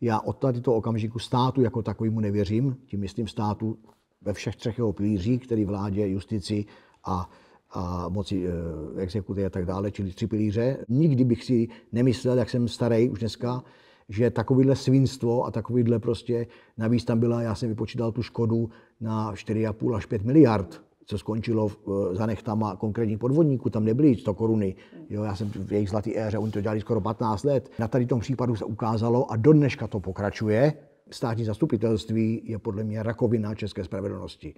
Já od tady toho okamžiku státu jako takovýmu nevěřím, tím myslím státu ve všech třech jeho pilířích, který vládě, justici a, a moci e, exekutivy a tak dále, čili tři pilíře. Nikdy bych si nemyslel, jak jsem starý už dneska, že takovýhle svinstvo a takovýhle prostě, navíc tam byla, já jsem vypočítal tu škodu na 4,5 až 5 miliard co skončilo eh, za nechtama konkrétních podvodníků, tam nebyly 100 koruny. Jo, já jsem v jejich zlatý éře, oni to dělali skoro 15 let. Na tady tom případu se ukázalo a do dneška to pokračuje. Státní zastupitelství je podle mě rakovina české spravedlnosti.